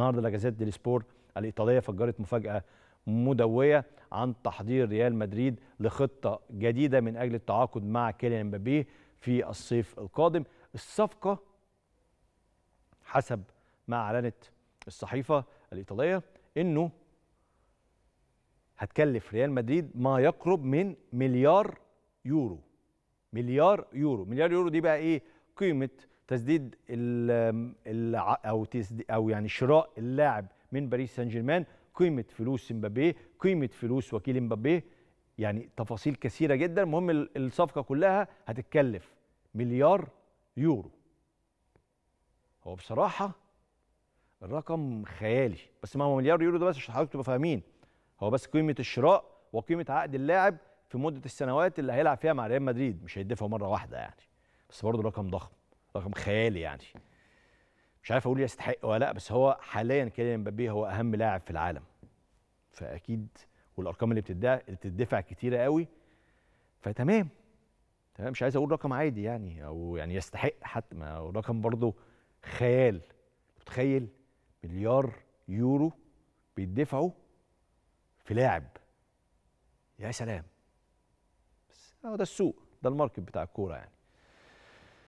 النهارده لاجازيت دي سبورت سبور الايطاليه فجرت مفاجاه مدويه عن تحضير ريال مدريد لخطه جديده من اجل التعاقد مع كيليان مبابي في الصيف القادم الصفقه حسب ما اعلنت الصحيفه الايطاليه انه هتكلف ريال مدريد ما يقرب من مليار يورو مليار يورو مليار يورو دي بقى ايه قيمه تسديد ال او او يعني شراء اللاعب من باريس سان جيرمان قيمه فلوس امبابي قيمه فلوس وكيل امبابي يعني تفاصيل كثيره جدا المهم الصفقه كلها هتتكلف مليار يورو هو بصراحه الرقم خيالي بس ما هو مليار يورو ده بس عشان حضرتك تبقى فاهمين هو بس قيمه الشراء وقيمه عقد اللاعب في مده السنوات اللي هيلعب فيها مع ريال مدريد مش هيدفعوا مره واحده يعني بس برضه رقم ضخم رقم خيالي يعني مش عارف اقول يستحق ولا لا بس هو حاليا كيليان مبابي هو اهم لاعب في العالم فاكيد والارقام اللي بتدفع اللي بتدفع كتيره قوي فتمام تمام مش عايز اقول رقم عادي يعني او يعني يستحق حتى ما هو رقم برضه خيال متخيل مليار يورو بيدفعوا في لاعب يا سلام بس هو ده السوق ده الماركت بتاع الكوره يعني